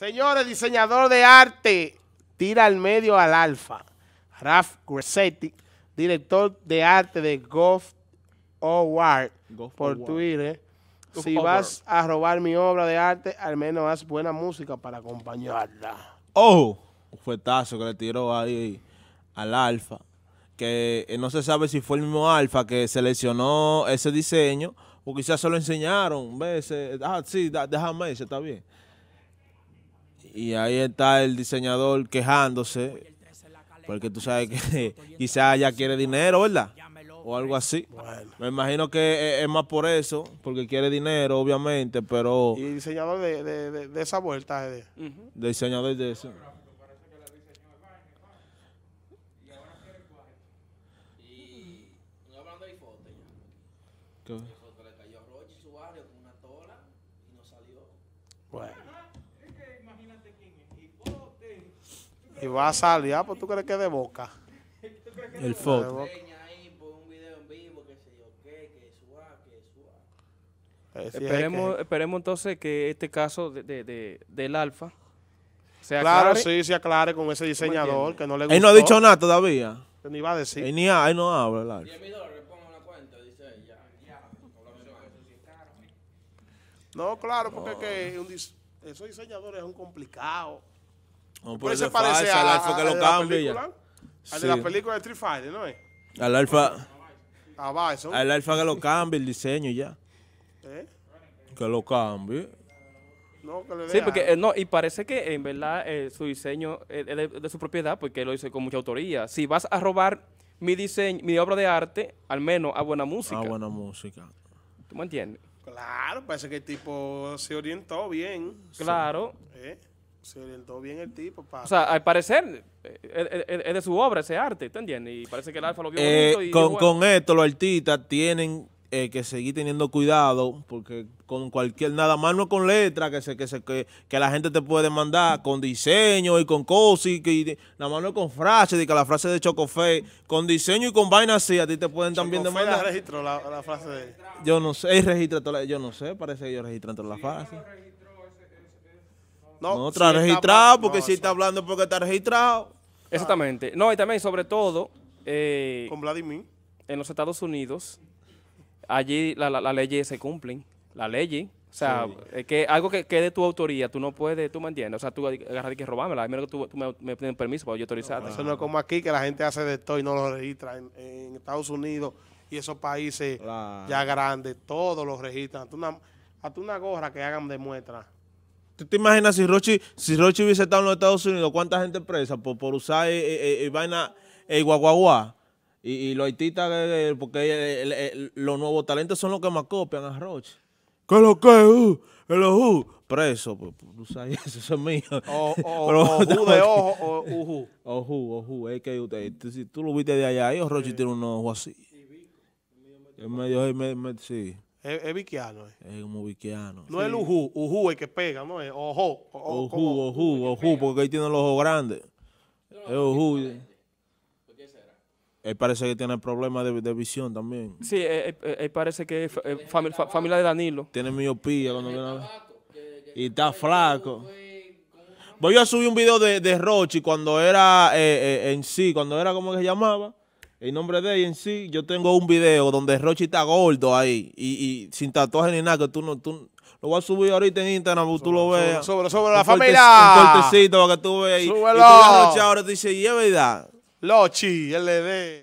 Señores, diseñador de arte, tira al medio al alfa. Raf Gresetti, director de arte de Golf Award por Twitter. si vas a robar mi obra de arte, al menos haz buena música para acompañarla. ¡Oh! Un fuetazo que le tiró ahí al alfa. Que eh, no se sabe si fue el mismo alfa que seleccionó ese diseño o quizás se lo enseñaron. Ah, sí, déjame está bien. Y ahí está el diseñador quejándose, porque tú sabes que quizás ya quiere dinero, ¿verdad? O algo así. Me imagino que e, es, más por eso, porque quiere dinero, obviamente, pero... Y diseñador de, de, de, esa vuelta, ¿eh? uh Diseñador de eso. Bueno. Y va a salir, ah, pues tú crees que de boca. El foto. Esperemos, entonces que este caso del Alfa se aclare. Claro, sí, se aclare con ese diseñador que no le gusta. no ha dicho nada todavía. ni va a decir. ni no habla el No, claro, porque que esos diseñadores son complicados. No puede parece al alfa que lo cambia. Al de la película de Street Fighter, ¿no es? Al alfa. Al alfa que lo cambie el diseño ya. ¿Eh? Que lo cambie. No, que le sí, porque eh, no, y parece que en verdad eh, su diseño es de, su propiedad, porque lo hizo con mucha autoría. Si vas a robar mi diseño, mi obra de arte, al menos a buena música. A buena música. ¿Tú me entiendes? Claro, parece que el tipo se orientó bien. Claro. Sí. Se bien el tipo. O sea, al parecer, eh, eh, eh, es de su obra ese arte, ¿te entiendes? Y parece que el alfa lo vio bonito y con, esto los artistas tienen que seguir teniendo cuidado, porque con cualquier, nada más no con letra, que se, que se, que, la gente te puede mandar, con diseño y con cosas, y, que, nada más no con frases, de que la frase de Chocofe, con diseño y con vaina así, a ti te pueden también demandar. La registro la, frase de Yo no sé, registra la, yo no sé, parece que ellos registran todas las frases. No, está registrado, porque si está hablando porque está registrado. Exactamente. No, y también, sobre todo... Eh, Con Vladimir. En los Estados Unidos, allí las la, la leyes se cumplen. la ley O sea, que algo que, quede de tu autoría, tú no puedes, tú me entiendes. O sea, tú agarras que robármela, lo que tú, me, me pides permiso para yo autorizarte. eso no es como aquí, que la gente hace de todo y no lo registra. En, Estados Unidos y esos países ya grandes, todos los registran. a una gorra que hagan de muestra. ¿Tú te imaginas si Rochi, si Rochi hubiese estado en los Estados Unidos, cuánta gente presa por, usar eh, eh, eh, eh vaina eh, guaguaguá? Y, y, los artistas, porque los nuevos talentos son los que más copian a Rochi. ¿Qué lo que es? Uh, uh, preso, pues, usar pues, eso, eso es mío. O, de ojo, o ojo? Ojú, ojú, es que usted, si tú lo viste de allá, ellos Rochi tiene un ojo así. medio, me, sí. Es, es eh. Es como viquiano. No es el uju, es el que pega, ¿no? Es ojo. O, oju, Uju, porque ahí tiene los ojos grandes. es uju. ¿Por qué será? Él parece que tiene problemas de, visión también. Sí, él, parece que es eh, familia, de Danilo. Tiene miopía cuando viene Y está flaco. Voy a subir un video de, de Rochi cuando era eh, eh en sí, cuando era, como que se llamaba? En nombre de ella en sí, yo tengo un video donde Rochi está gordo ahí y, y sin tatuaje ni nada, que tú no... Tú, lo voy a subir ahorita en Instagram, tú lo veas. Sobre, sobre, la familia. Un cortecito para que tú veas. Súbelo. Y tú ves Rochi ahora te dice, y es verdad. Lochi, LD.